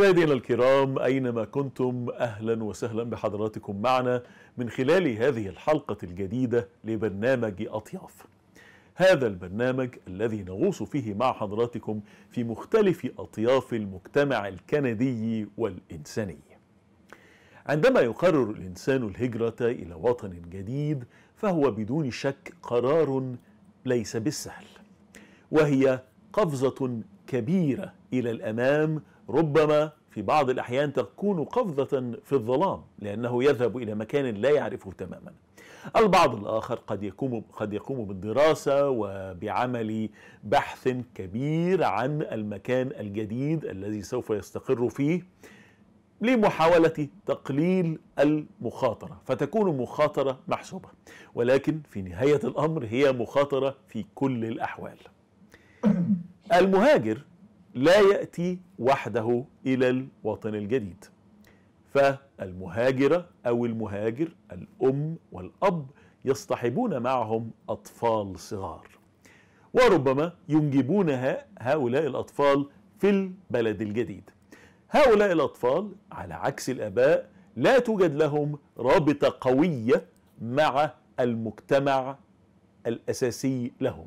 مشاهدينا الكرام اينما كنتم اهلا وسهلا بحضراتكم معنا من خلال هذه الحلقه الجديده لبرنامج اطياف. هذا البرنامج الذي نغوص فيه مع حضراتكم في مختلف اطياف المجتمع الكندي والانساني. عندما يقرر الانسان الهجره الى وطن جديد فهو بدون شك قرار ليس بالسهل. وهي قفزه كبيره الى الامام ربما في بعض الأحيان تكون قفزة في الظلام لأنه يذهب إلى مكان لا يعرفه تماما البعض الآخر قد يقوم, قد يقوم بالدراسة وبعمل بحث كبير عن المكان الجديد الذي سوف يستقر فيه لمحاولة تقليل المخاطرة فتكون مخاطرة محسوبة ولكن في نهاية الأمر هي مخاطرة في كل الأحوال المهاجر لا يأتي وحده إلى الوطن الجديد فالمهاجرة أو المهاجر الأم والأب يصطحبون معهم أطفال صغار وربما ينجبون هؤلاء الأطفال في البلد الجديد هؤلاء الأطفال على عكس الآباء لا توجد لهم رابطة قوية مع المجتمع الأساسي لهم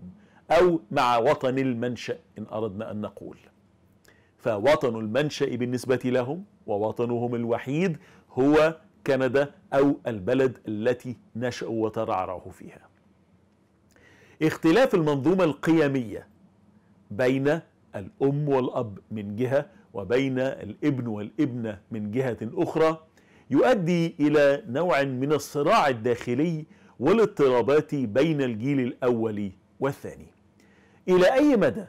أو مع وطن المنشأ إن أردنا أن نقول فوطن المنشأ بالنسبة لهم ووطنهم الوحيد هو كندا أو البلد التي نشأوا وترعرعوا فيها اختلاف المنظومة القيمية بين الأم والأب من جهة وبين الابن والابنة من جهة أخرى يؤدي إلى نوع من الصراع الداخلي والاضطرابات بين الجيل الأول والثاني إلى أي مدى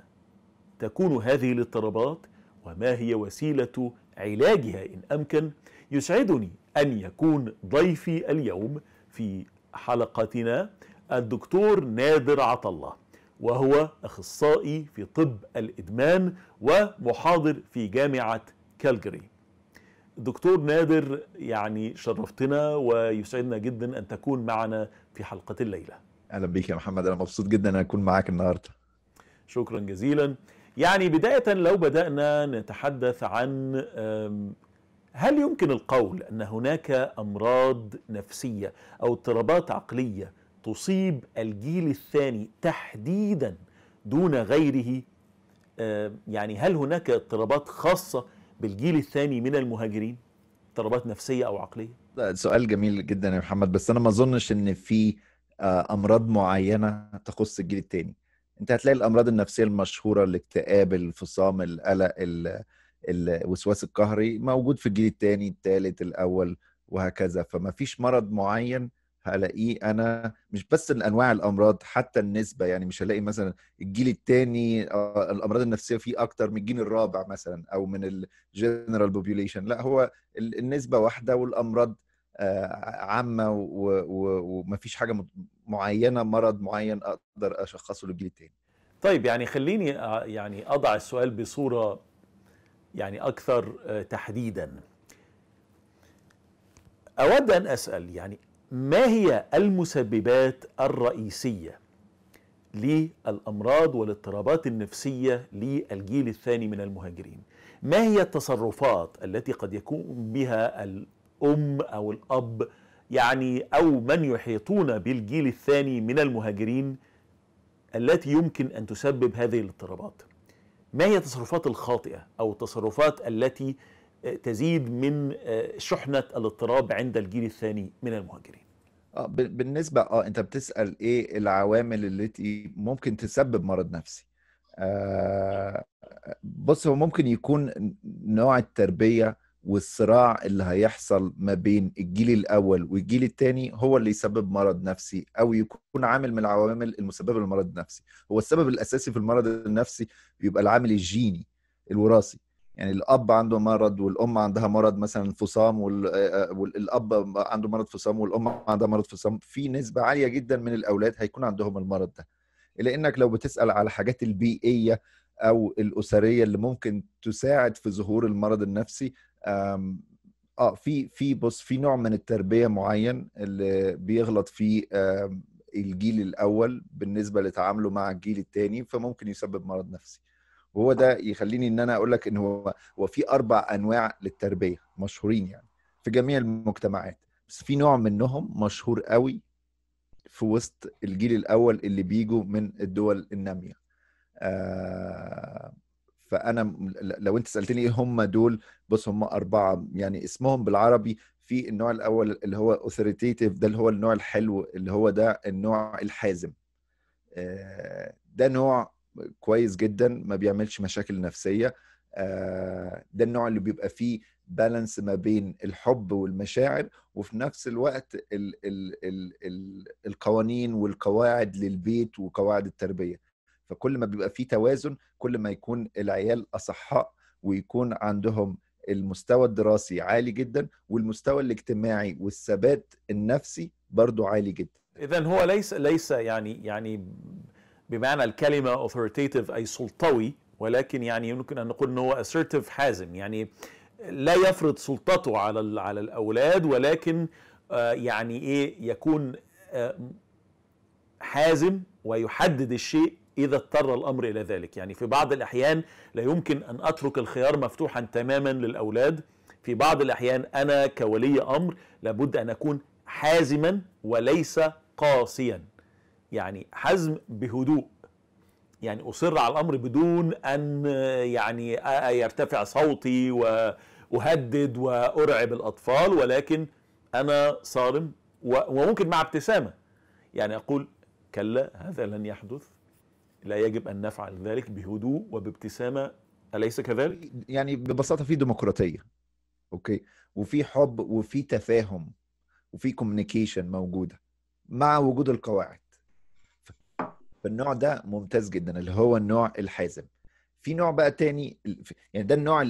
تكون هذه الاضطرابات وما هي وسيلة علاجها إن أمكن يسعدني أن يكون ضيفي اليوم في حلقتنا الدكتور نادر عطلة وهو أخصائي في طب الإدمان ومحاضر في جامعة كالجري دكتور نادر يعني شرفتنا ويسعدنا جدا أن تكون معنا في حلقة الليلة أهلا بك يا محمد أنا مبسوط جدا أن أكون معاك النهاردة شكرا جزيلا يعني بداية لو بدأنا نتحدث عن هل يمكن القول أن هناك أمراض نفسية أو اضطرابات عقلية تصيب الجيل الثاني تحديدا دون غيره يعني هل هناك اضطرابات خاصة بالجيل الثاني من المهاجرين اضطرابات نفسية أو عقلية؟ سؤال جميل جدا يا محمد بس أنا ما أظنش إن في آه، امراض معينه تخص الجيل الثاني انت هتلاقي الامراض النفسيه المشهوره الاكتئاب الانفصام القلق الوسواس القهري موجود في الجيل الثاني الثالث الاول وهكذا فما فيش مرض معين هلاقيه انا مش بس الانواع الامراض حتى النسبه يعني مش هلاقي مثلا الجيل الثاني آه، الامراض النفسيه فيه اكتر من الجيل الرابع مثلا او من الجنرال بوبيوليشن لا هو النسبه واحده والامراض آه، عامه ومفيش حاجه معينه مرض معين اقدر اشخصه للجيل الثاني طيب يعني خليني آه، يعني اضع السؤال بصوره يعني اكثر آه، تحديدا اود ان اسال يعني ما هي المسببات الرئيسيه للامراض والاضطرابات النفسيه للجيل الثاني من المهاجرين ما هي التصرفات التي قد يكون بها الام او الاب يعني أو من يحيطون بالجيل الثاني من المهاجرين التي يمكن أن تسبب هذه الاضطرابات ما هي التصرفات الخاطئة أو التصرفات التي تزيد من آه، شحنة الاضطراب عند الجيل الثاني من المهاجرين اه بالنسبة اه انت بتسأل ايه العوامل التي ممكن تسبب مرض نفسي آه بص هو ممكن يكون نوع التربية والصراع اللي هيحصل ما بين الجيل الاول والجيل الثاني هو اللي يسبب مرض نفسي او يكون عامل من العوامل المسببه للمرض النفسي هو السبب الاساسي في المرض النفسي بيبقى العامل الجيني الوراثي يعني الاب عنده مرض والام عندها مرض مثلا فصام والاب عنده مرض فصام والام عندها مرض فصام في نسبه عاليه جدا من الاولاد هيكون عندهم المرض ده الا انك لو بتسال على الحاجات البيئيه او الاسريه اللي ممكن تساعد في ظهور المرض النفسي اه في في بص في نوع من التربيه معين اللي بيغلط فيه الجيل الاول بالنسبه لتعامله مع الجيل الثاني فممكن يسبب مرض نفسي وهو ده آه. يخليني ان انا اقول لك ان هو هو في اربع انواع للتربيه مشهورين يعني في جميع المجتمعات بس في نوع منهم مشهور قوي في وسط الجيل الاول اللي بيجوا من الدول الناميه آه فانا لو انت سالتني ايه هم دول بص هم اربعه يعني اسمهم بالعربي في النوع الاول اللي هو اوثوريتيف ده اللي هو النوع الحلو اللي هو ده النوع الحازم آه، ده نوع كويس جدا ما بيعملش مشاكل نفسيه آه، ده النوع اللي بيبقى فيه بالانس ما بين الحب والمشاعر وفي نفس الوقت الـ الـ الـ القوانين والقواعد للبيت وقواعد التربيه فكل ما بيبقى فيه توازن كل ما يكون العيال اصحاء ويكون عندهم المستوى الدراسي عالي جدا والمستوى الاجتماعي والثبات النفسي برضو عالي جدا اذا هو ليس ليس يعني يعني بمعنى الكلمه authoritative اي سلطوي ولكن يعني يمكن ان نقول ان هو assertive حازم يعني لا يفرض سلطته على على الاولاد ولكن آه، يعني ايه يكون آه، حازم ويحدد الشيء اذا اضطر الامر الى ذلك يعني في بعض الاحيان لا يمكن ان اترك الخيار مفتوحا تماما للاولاد في بعض الاحيان انا كولي امر لابد ان اكون حازما وليس قاسيا يعني حزم بهدوء يعني اصر على الامر بدون ان يعني يرتفع صوتي واهدد وارعب الاطفال ولكن انا صارم وممكن مع ابتسامه يعني اقول كلا هذا لن يحدث لا يجب ان نفعل ذلك بهدوء وبابتسامه اليس كذلك؟ يعني ببساطه في ديمقراطيه اوكي وفي حب وفي تفاهم وفي كوميونيكيشن موجوده مع وجود القواعد فالنوع ده ممتاز جدا اللي هو النوع الحازم في نوع بقى تاني يعني ده النوع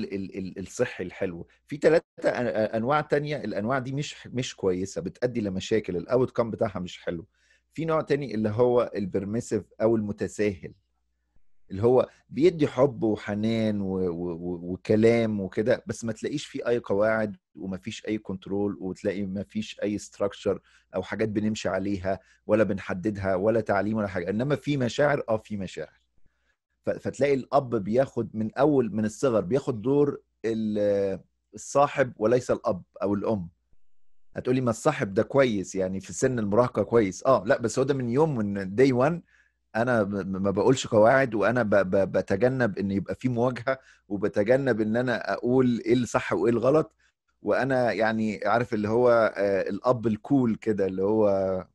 الصحي الحلو في ثلاثة انواع تانية الانواع دي مش مش كويسه بتؤدي لمشاكل الاوت كام بتاعها مش حلو في نوع تاني اللي هو البرميسيف او المتساهل اللي هو بيدي حب وحنان و... و... وكلام وكده بس ما تلاقيش فيه اي قواعد وما فيش اي كنترول وتلاقي ما فيش اي ستراكشر او حاجات بنمشي عليها ولا بنحددها ولا تعليم ولا حاجه انما في مشاعر اه في مشاعر ف... فتلاقي الاب بياخد من اول من الصغر بياخد دور الصاحب وليس الاب او الام هتقولي ما الصاحب ده كويس يعني في سن المراهقه كويس اه لا بس هو ده من يوم من داي 1 انا ما بقولش قواعد وانا ب ب بتجنب ان يبقى في مواجهه وبتجنب ان انا اقول ايه الصح وايه الغلط وانا يعني عارف اللي هو آه، الاب الكول كده اللي هو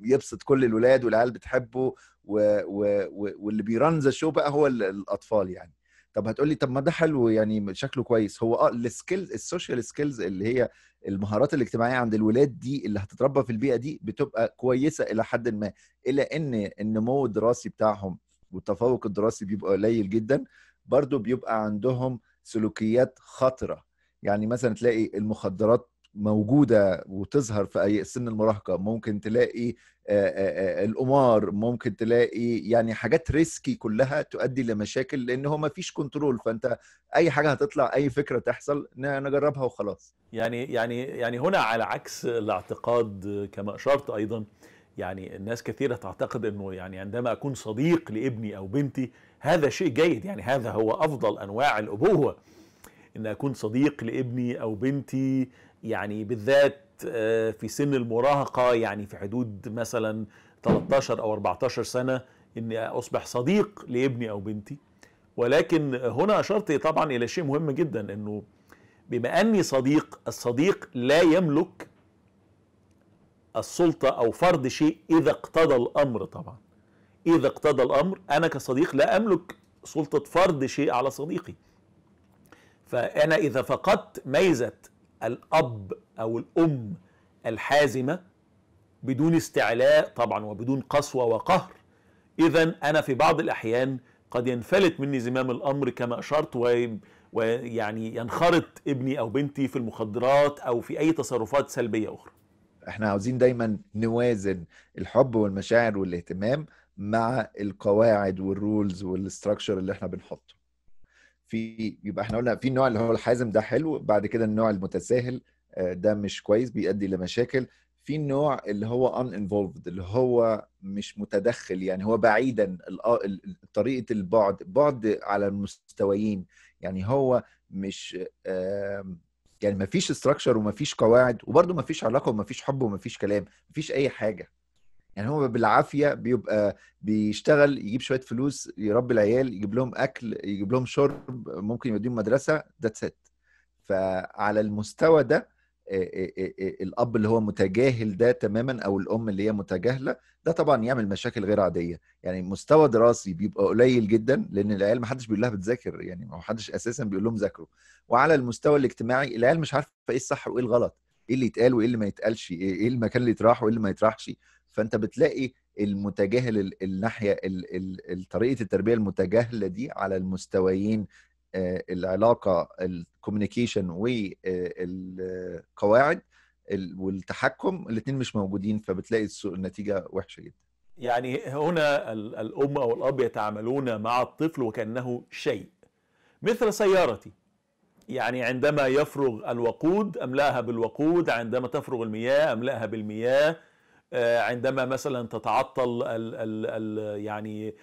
يبسط كل الولاد والعيال بتحبه واللي بيرن ذا شو بقى هو الاطفال يعني طب هتقول لي طب ما ده حلو يعني شكله كويس هو اه السكيلز السوشيال سكيلز اللي هي المهارات الاجتماعيه عند الولاد دي اللي هتتربى في البيئه دي بتبقى كويسه الى حد ما الا ان النمو الدراسي بتاعهم والتفوق الدراسي بيبقى قليل جدا برضو بيبقى عندهم سلوكيات خطره يعني مثلا تلاقي المخدرات موجوده وتظهر في اي سن المراهقه ممكن تلاقي القمار ممكن تلاقي يعني حاجات ريسكي كلها تؤدي لمشاكل لان هو ما فيش كنترول فانت اي حاجه هتطلع اي فكره تحصل نجربها وخلاص يعني يعني يعني هنا على عكس الاعتقاد كما اشرت ايضا يعني الناس كثيره تعتقد انه يعني عندما اكون صديق لابني او بنتي هذا شيء جيد يعني هذا هو افضل انواع الابوه ان اكون صديق لابني او بنتي يعني بالذات آه، في سن المراهقة يعني في حدود مثلا 13 أو 14 سنة أني أصبح صديق لابني أو بنتي ولكن هنا أشرت طبعا إلى شيء مهم جدا أنه بما أني صديق الصديق لا يملك السلطة أو فرض شيء إذا اقتضى الأمر طبعا إذا اقتضى الأمر أنا كصديق لا أملك سلطة فرض شيء على صديقي فأنا إذا فقدت ميزة الاب او الام الحازمه بدون استعلاء طبعا وبدون قسوه وقهر اذا انا في بعض الاحيان قد ينفلت مني زمام الامر كما اشرت ويعني ينخرط ابني او بنتي في المخدرات او في اي تصرفات سلبيه اخرى احنا عاوزين دايما نوازن الحب والمشاعر والاهتمام مع القواعد والرولز والاستراكشر اللي احنا بنحطه في يبقى احنا قلنا في النوع اللي هو الحازم ده حلو بعد كده النوع المتساهل آه، ده مش كويس بيؤدي لمشاكل في النوع اللي هو ان انفولفد اللي هو مش متدخل يعني هو بعيدا آه، طريقه البعد بعد على المستويين يعني هو مش يعني ما فيش استراكشر وما فيش قواعد وبرده ما فيش علاقه وما فيش حب وما فيش كلام ما فيش اي حاجه يعني هو بالعافيه بيبقى بيشتغل يجيب شويه فلوس يربي العيال يجيب لهم اكل يجيب لهم شرب ممكن يوديهم مدرسه ذاتس ات فعلى المستوى ده الاب اللي هو متجاهل ده تماما او الام اللي هي متجاهله ده طبعا يعمل مشاكل غير عاديه يعني مستوى دراسي بيبقى قليل جدا لان العيال ما حدش بيقول لها بتذاكر يعني ما حدش اساسا بيقول لهم ذاكروا وعلى المستوى الاجتماعي العيال مش عارفه ايه الصح وايه الغلط ايه اللي يتقال وايه اللي ما يتقالش ايه, إيه المكان اللي يتراح وايه اللي ما يتراحش فانت بتلاقي المتجاهل الناحيه طريقه التربيه المتجاهله دي على المستويين آه، العلاقه الكوميونيكيشن والقواعد آه، والتحكم الاثنين مش موجودين فبتلاقي النتيجه وحشه جدا يعني هنا الام او الاب يتعاملون مع الطفل وكانه شيء مثل سيارتي يعني عندما يفرغ الوقود املاها بالوقود عندما تفرغ المياه املاها بالمياه آه، عندما مثلا تتعطل ال ال ال يعني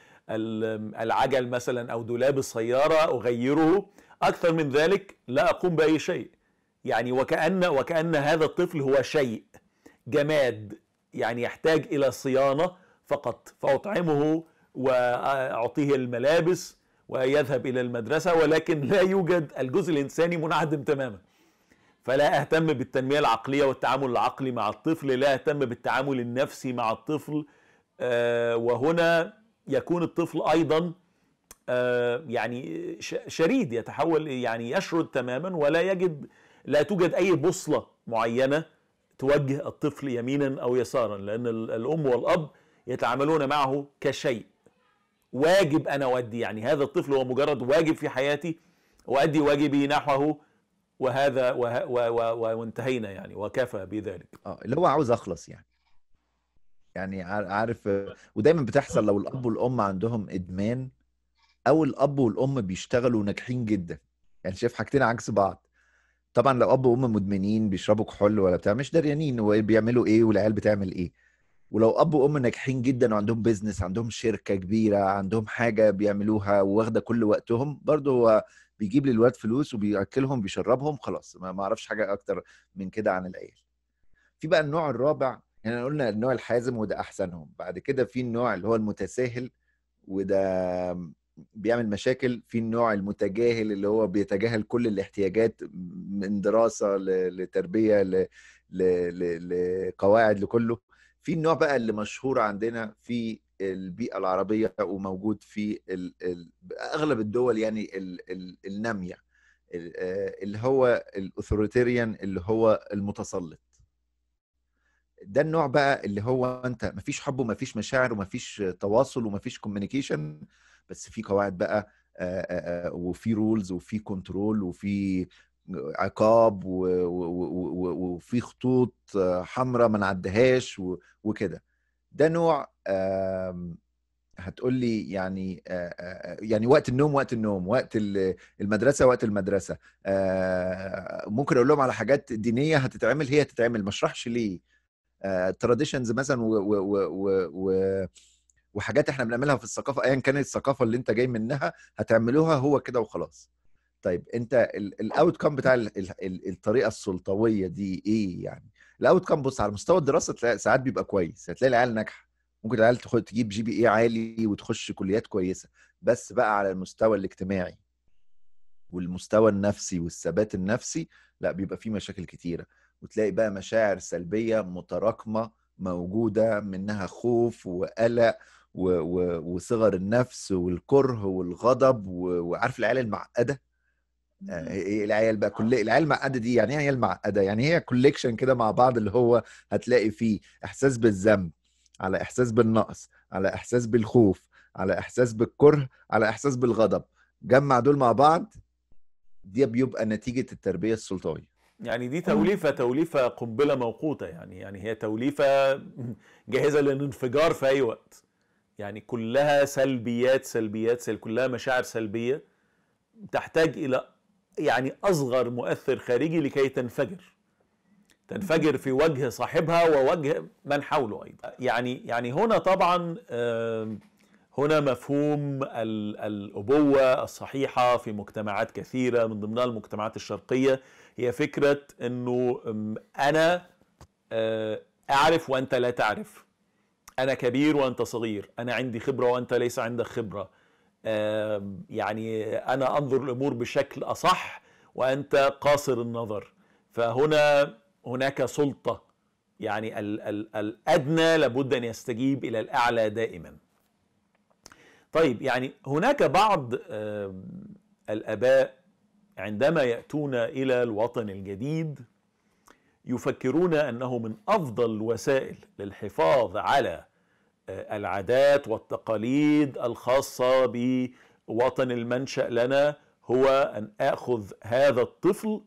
العجل مثلا او دولاب السياره اغيره اكثر من ذلك لا اقوم باي شيء يعني وكان وكان هذا الطفل هو شيء جماد يعني يحتاج الى صيانه فقط فاطعمه واعطيه الملابس ويذهب الى المدرسه ولكن لا يوجد الجزء الانساني منعدم تماما فلا اهتم بالتنميه العقليه والتعامل العقلي مع الطفل لا اهتم بالتعامل النفسي مع الطفل آه، وهنا يكون الطفل ايضا آه، يعني شريد يتحول يعني يشرد تماما ولا يجد لا توجد اي بوصله معينه توجه الطفل يمينا او يسارا لان الام والاب يتعاملون معه كشيء واجب انا اودي يعني هذا الطفل هو مجرد واجب في حياتي اؤدي واجبي نحوه وهذا وه... و... و... وانتهينا يعني وكفى بذلك اه اللي هو عاوز اخلص يعني يعني عارف ودايما بتحصل لو الاب والام عندهم ادمان او الاب والام بيشتغلوا ناجحين جدا يعني شايف حاجتين عكس بعض طبعا لو اب وام مدمنين بيشربوا كحول ولا بتاع مش دريانين وبيعملوا ايه والعيال بتعمل ايه ولو اب وام ناجحين جدا وعندهم بيزنس عندهم شركه كبيره عندهم حاجه بيعملوها واخده كل وقتهم برضه هو بيجيب للولاد فلوس وبياكلهم بيشربهم خلاص ما اعرفش حاجه اكتر من كده عن العيال في بقى النوع الرابع يعني قلنا النوع الحازم وده احسنهم بعد كده في النوع اللي هو المتساهل وده بيعمل مشاكل في النوع المتجاهل اللي هو بيتجاهل كل الاحتياجات من دراسه لتربيه لقواعد لكله في النوع بقى اللي مشهور عندنا في البيئه العربيه وموجود في اغلب الدول يعني الناميه آه، اللي هو الاثوريتيريان اللي هو المتسلط ده النوع بقى اللي هو انت مفيش حب ومفيش مشاعر ومفيش تواصل ومفيش كوميونيكيشن بس في قواعد بقى آه، آه، وفي رولز وفي كنترول وفي عقاب وفي خطوط حمراء ما نعدهاش وكده ده نوع هتقول لي يعني يعني وقت النوم وقت النوم وقت المدرسه وقت المدرسه ممكن اقول لهم على حاجات دينيه هتتعمل هي هتتعمل ما اشرحش ليه تراديشنز مثلا و, وحاجات احنا بنعملها في الثقافه ايا كانت الثقافه اللي انت جاي منها هتعملوها هو كده وخلاص طيب انت الاوت كام طيب. بتاع الطريقه السلطويه دي ايه يعني الاوت كام بص على مستوى الدراسه تلاقي ساعات بيبقى كويس هتلاقي العيال ناجحه ممكن العيال تجيب جي بي اي عالي وتخش كليات كويسه بس بقى على المستوى الاجتماعي والمستوى النفسي والثبات النفسي لا بيبقى فيه مشاكل كتيره وتلاقي بقى مشاعر سلبيه متراكمه موجوده منها خوف وقلق وصغر النفس والكره والغضب وعارف العيال المعقده آه، ايه العيال بقى كل العيال المعقده دي يعني ايه عيال معقده يعني هي كوليكشن كده مع بعض اللي هو هتلاقي فيه احساس بالذنب على احساس بالنقص على احساس بالخوف على احساس بالكره على احساس بالغضب جمع دول مع بعض دي بيبقى نتيجه التربيه السلطويه يعني دي توليفه توليفه قنبله موقوته يعني يعني هي توليفه جاهزه للانفجار في اي وقت يعني كلها سلبيات سلبيات سلبيات كلها مشاعر سلبيه تحتاج الى يعني أصغر مؤثر خارجي لكي تنفجر تنفجر في وجه صاحبها ووجه من حوله أيضا يعني يعني هنا طبعا هنا مفهوم الأبوة الصحيحة في مجتمعات كثيرة من ضمنها المجتمعات الشرقية هي فكرة أنه أنا آه، أعرف وأنت لا تعرف أنا كبير وأنت صغير أنا عندي خبرة وأنت ليس عندك خبرة يعني انا انظر الامور بشكل اصح وانت قاصر النظر فهنا هناك سلطه يعني ال ال الادنى لابد ان يستجيب الى الاعلى دائما طيب يعني هناك بعض الاباء عندما ياتون الى الوطن الجديد يفكرون انه من افضل الوسائل للحفاظ على آه، العادات والتقاليد الخاصة بوطن المنشأ لنا هو أن آخذ هذا الطفل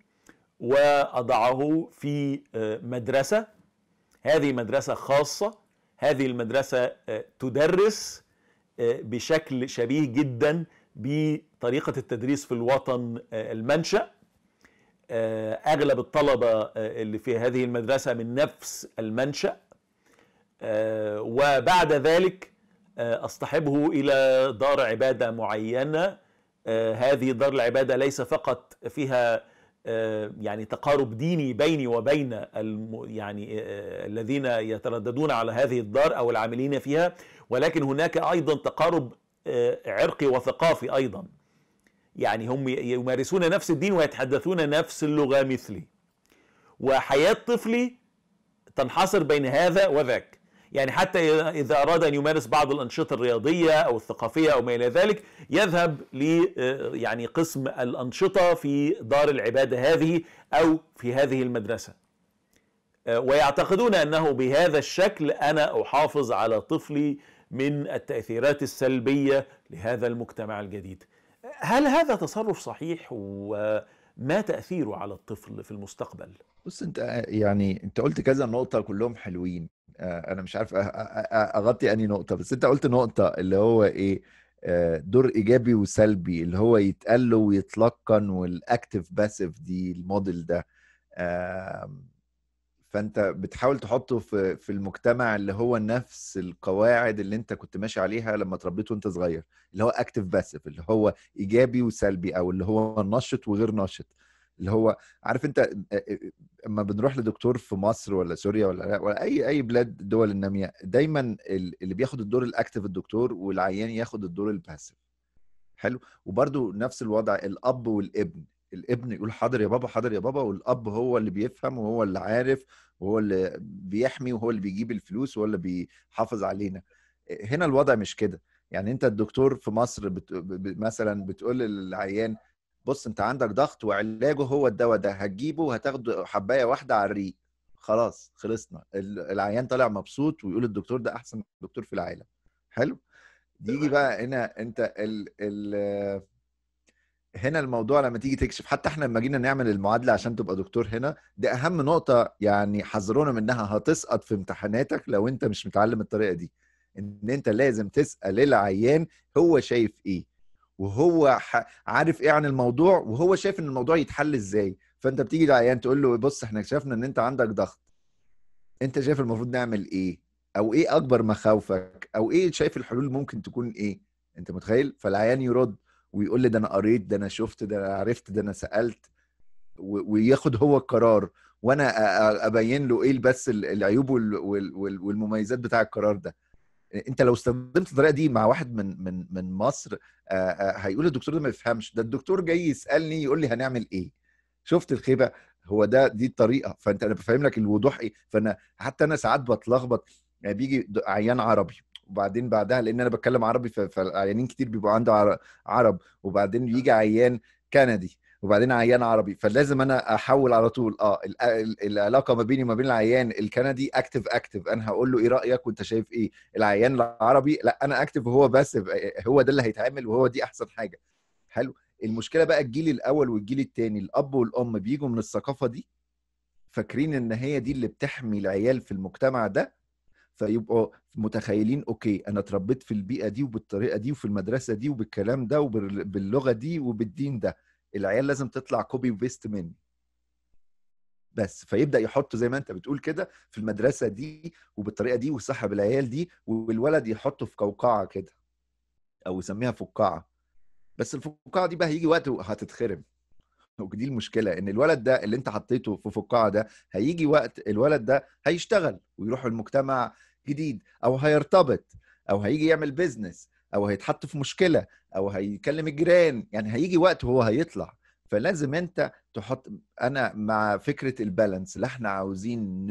وأضعه في آه، مدرسة هذه مدرسة خاصة هذه المدرسة آه، تدرس بشكل شبيه جدا بطريقة التدريس في الوطن المنشأ أغلب الطلبة اللي في هذه المدرسة من نفس المنشأ آه، وبعد ذلك آه، أصطحبه إلى دار عبادة معينة آه، هذه دار العبادة ليس فقط فيها يعني تقارب ديني بيني وبين الم يعني الذين يترددون على هذه الدار أو العاملين فيها ولكن هناك أيضا تقارب عرقي وثقافي أيضا يعني هم يمارسون نفس الدين ويتحدثون نفس اللغة مثلي وحياة طفلي تنحصر بين هذا وذاك يعني حتى إذا أراد أن يمارس بعض الأنشطة الرياضية أو الثقافية أو ما إلى ذلك يذهب ل آه، يعني قسم الأنشطة في دار العبادة هذه أو في هذه المدرسة آه، ويعتقدون أنه بهذا الشكل أنا أحافظ على طفلي من التأثيرات السلبية لهذا المجتمع الجديد هل هذا تصرف صحيح وما تأثيره على الطفل في المستقبل؟ بص انت يعني انت قلت كذا نقطه كلهم حلوين آه، انا مش عارف اغطي اني نقطه بس انت قلت نقطه اللي هو ايه آه، دور ايجابي وسلبي اللي هو يتقل ويتلقن والاكتف باسيف دي الموديل ده فانت بتحاول تحطه في في المجتمع اللي هو نفس القواعد اللي انت كنت ماشي عليها لما تربيته وانت صغير اللي هو اكتف باسيف اللي هو ايجابي وسلبي او اللي هو نشط وغير نشط اللي هو عارف انت اما بنروح لدكتور في مصر ولا سوريا ولا ولا اي اي بلاد الدول الناميه دايما اللي بياخد الدور الاكتف الدكتور والعيان ياخد الدور الباسف حلو وبرده نفس الوضع الاب والابن الابن يقول حاضر يا بابا حاضر يا بابا والاب هو اللي بيفهم وهو اللي عارف وهو اللي بيحمي وهو اللي بيجيب الفلوس وهو اللي بيحافظ علينا هنا الوضع مش كده يعني انت الدكتور في مصر بت... مثلا بتقول للعيان بص انت عندك ضغط وعلاجه هو الدواء ده هتجيبه وهتاخده حبايه واحده على الريق خلاص خلصنا العيان طالع مبسوط ويقول الدكتور ده احسن دكتور في العالم حلو يجي بقى هنا انت ال ال هنا الموضوع لما تيجي تكشف حتى احنا لما جينا نعمل المعادله عشان تبقى دكتور هنا دي اهم نقطه يعني حذرونا منها هتسقط في امتحاناتك لو انت مش متعلم الطريقه دي ان انت لازم تسال العيان هو شايف ايه وهو عارف ايه عن الموضوع وهو شايف ان الموضوع يتحل ازاي فانت بتيجي للعيان يعني تقول له بص احنا اكتشفنا ان انت عندك ضغط انت شايف المفروض نعمل ايه او ايه اكبر مخاوفك او ايه شايف الحلول ممكن تكون ايه انت متخيل فالعيان يرد ويقول لي ده انا قريت ده انا شفت ده انا عرفت ده انا سالت وياخد هو القرار وانا ابين له ايه بس العيوب والمميزات بتاع القرار ده انت لو استخدمت الطريقه دي مع واحد من من من مصر هيقول الدكتور ده ما يفهمش ده الدكتور جاي يسالني يقول لي هنعمل ايه شفت الخيبه هو ده دي الطريقه فانت انا بفهم لك الوضوح ايه فانا حتى انا ساعات بتلخبط يعني بيجي عيان عربي وبعدين بعدها لان انا بتكلم عربي فالعيانين كتير بيبقوا عنده عرب وبعدين بيجي عيان كندي وبعدين عيان عربي فلازم انا احول على طول اه العلاقه ما بيني وما بين العيان الكندي اكتف اكتف انا هقول له ايه رايك وانت شايف ايه العيان العربي لا انا اكتف وهو بس هو ده اللي هيتعمل وهو دي احسن حاجه حلو المشكله بقى الجيل الاول والجيل الثاني الاب والام بيجوا من الثقافه دي فاكرين ان هي دي اللي بتحمي العيال في المجتمع ده فيبقوا متخيلين اوكي انا اتربيت في البيئه دي وبالطريقه دي وفي المدرسه دي وبالكلام ده وباللغه دي وبالدين ده العيال لازم تطلع كوبي وبيست مني بس فيبدا يحط زي ما انت بتقول كده في المدرسه دي وبالطريقه دي وسحب العيال دي والولد يحطه في قوقعه كده او يسميها فقاعه بس الفقاعه دي بقى هيجي وقت هتتخرم ودي المشكله ان الولد ده اللي انت حطيته في فقاعه ده هيجي وقت الولد ده هيشتغل ويروح المجتمع جديد او هيرتبط او هيجي يعمل بيزنس او هيتحط في مشكله او هيكلم الجيران يعني هيجي وقت وهو هيطلع فلازم انت تحط انا مع فكره البالانس لا احنا عاوزين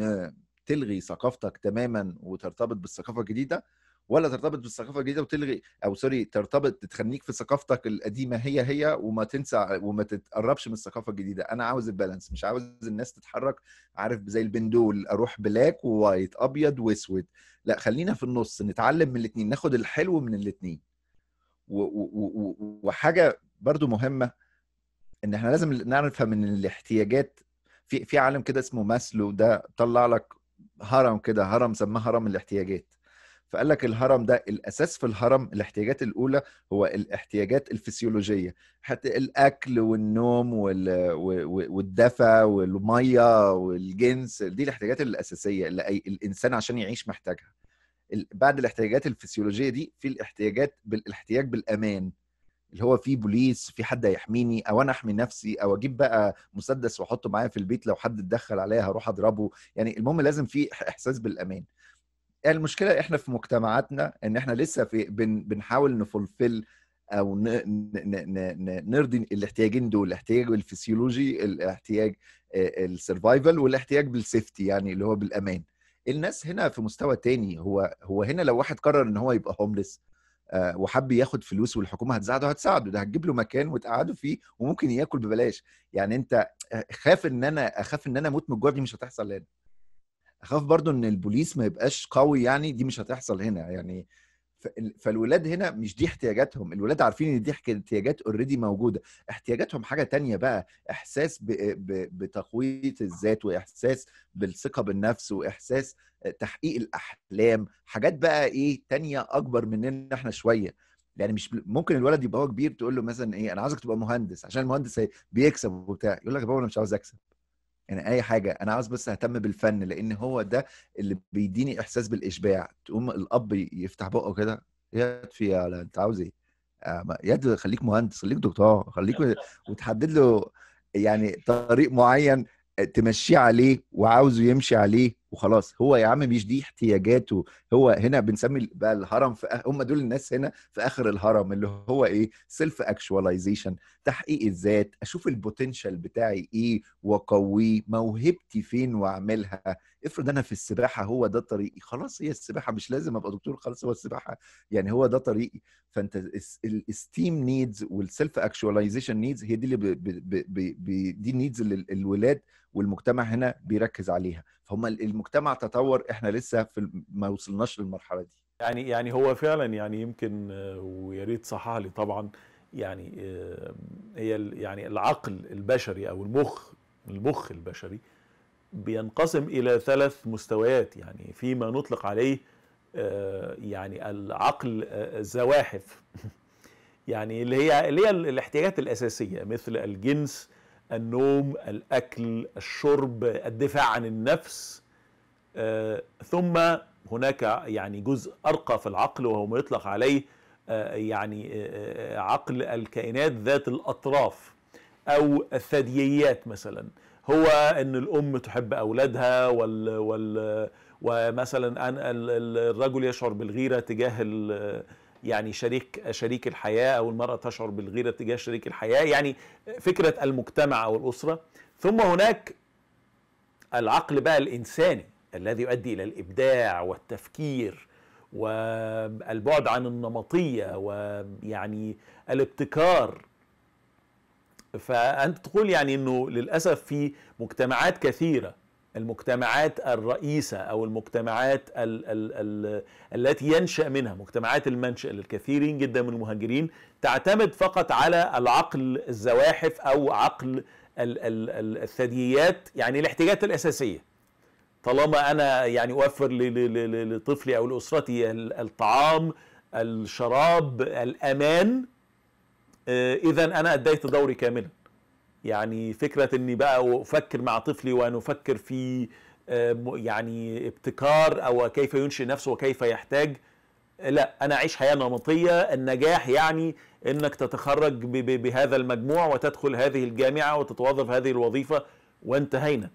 تلغي ثقافتك تماما وترتبط بالثقافه الجديده ولا ترتبط بالثقافه الجديده وتلغي او سوري ترتبط تخليك في ثقافتك القديمه هي هي وما تنسى وما تتقربش من الثقافه الجديده انا عاوز البالانس مش عاوز الناس تتحرك عارف زي البندول اروح بلاك ووايت ابيض واسود لا خلينا في النص نتعلم من الاثنين ناخد الحلو من الاثنين وحاجه برضو مهمه ان احنا لازم نعرف من الاحتياجات في في عالم كده اسمه ماسلو ده طلع لك هرم كده هرم سماه هرم الاحتياجات فقال لك الهرم ده الاساس في الهرم الاحتياجات الاولى هو الاحتياجات الفسيولوجيه حتى الاكل والنوم والدفى والميه والجنس دي الاحتياجات الاساسيه اللي الانسان عشان يعيش محتاجها بعد الاحتياجات الفسيولوجيه دي في الاحتياجات بالاحتياج بالامان اللي هو في بوليس في حد هيحميني او انا احمي نفسي او اجيب بقى مسدس واحطه معايا في البيت لو حد اتدخل عليا هروح اضربه يعني المهم لازم في احساس بالامان المشكله احنا في مجتمعاتنا ان احنا لسه في بن بنحاول نفلفل او ن... ن... ن... نرضي الاحتياجين دول الاحتياج الفسيولوجي الاحتياج السرفايفل والاحتياج بالسيفتي يعني اللي هو بالامان الناس هنا في مستوى تاني هو هو هنا لو واحد قرر ان هو يبقى هوملس آه، وحب ياخد فلوس والحكومه هتساعده هتساعده ده هتجيب له مكان وتقعده فيه وممكن ياكل ببلاش يعني انت آه، خاف ان انا اخاف ان انا اموت من الجوع دي مش هتحصل هنا اخاف برضو ان البوليس ما يبقاش قوي يعني دي مش هتحصل هنا يعني فالولاد هنا مش دي احتياجاتهم الولاد عارفين ان دي احتياجات اوريدي موجوده احتياجاتهم حاجه تانية بقى احساس بتقويه الذات واحساس بالثقه بالنفس واحساس تحقيق الاحلام حاجات بقى ايه تانية اكبر مننا احنا شويه يعني مش ممكن الولد يبقى هو كبير تقول له مثلا ايه انا عايزك تبقى مهندس عشان المهندس بيكسب وبتاع يقول لك يا بابا انا مش عاوز اكسب يعني اي حاجه انا عاوز بس اهتم بالفن لان هو ده اللي بيديني احساس بالاشباع تقوم الاب يفتح بقه كده في على انت عاوز ايه آه، يد خليك مهندس خليك دكتور خليك وتحدد له يعني طريق معين تمشيه عليه وعاوزه يمشي عليه وخلاص هو يا عم مش دي احتياجاته هو هنا بنسمي بقى الهرم في أه... هم دول الناس هنا في اخر الهرم اللي هو ايه سيلف اكشواليزيشن تحقيق الذات اشوف البوتنشال بتاعي ايه واقويه موهبتي فين واعملها افرض انا في السباحه هو ده طريقي خلاص هي السباحه مش لازم ابقى دكتور خلاص هو السباحه يعني هو ده طريقي فانت الاستيم نيدز والسيلف اكشواليزيشن نيدز هي دي اللي ب... ب... ب... دي النيدز اللي الولاد والمجتمع هنا بيركز عليها هم المجتمع تطور احنا لسه في ما وصلناش للمرحله دي يعني يعني هو فعلا يعني يمكن ويا ريت صحح لي طبعا يعني هي يعني العقل البشري او المخ المخ البشري بينقسم الى ثلاث مستويات يعني فيما نطلق عليه آه، يعني العقل آه، الزواحف يعني اللي هي اللي هي الاحتياجات الاساسيه مثل الجنس النوم الاكل الشرب الدفاع عن النفس آه، ثم هناك يعني جزء ارقى في العقل وهو ما يطلق عليه آه، يعني آه، عقل الكائنات ذات الاطراف او الثدييات مثلا هو ان الام تحب اولادها وال, وال ومثلا أن الرجل يشعر بالغيره تجاه يعني شريك شريك الحياه او المراه تشعر بالغيره تجاه شريك الحياه يعني فكره المجتمع او الاسره ثم هناك العقل بقى الانساني الذي يؤدي الى الابداع والتفكير والبعد عن النمطيه ويعني الابتكار فانت تقول يعني انه للاسف في مجتمعات كثيره المجتمعات الرئيسة أو المجتمعات الـ الـ الـ التي ينشأ منها مجتمعات المنشأ للكثيرين جدا من المهاجرين تعتمد فقط على العقل الزواحف أو عقل الـ الـ الثدييات يعني الاحتياجات الأساسية طالما أنا يعني أوفر لطفلي أو لأسرتي الطعام الشراب الأمان آه، إذا أنا أديت دوري كاملا يعني فكرة اني بقى افكر مع طفلي وان افكر في آه، يعني ابتكار او كيف ينشئ نفسه وكيف يحتاج لا انا اعيش حياه نمطيه النجاح يعني انك تتخرج بهذا المجموع وتدخل هذه الجامعه وتتوظف هذه الوظيفه وانتهينا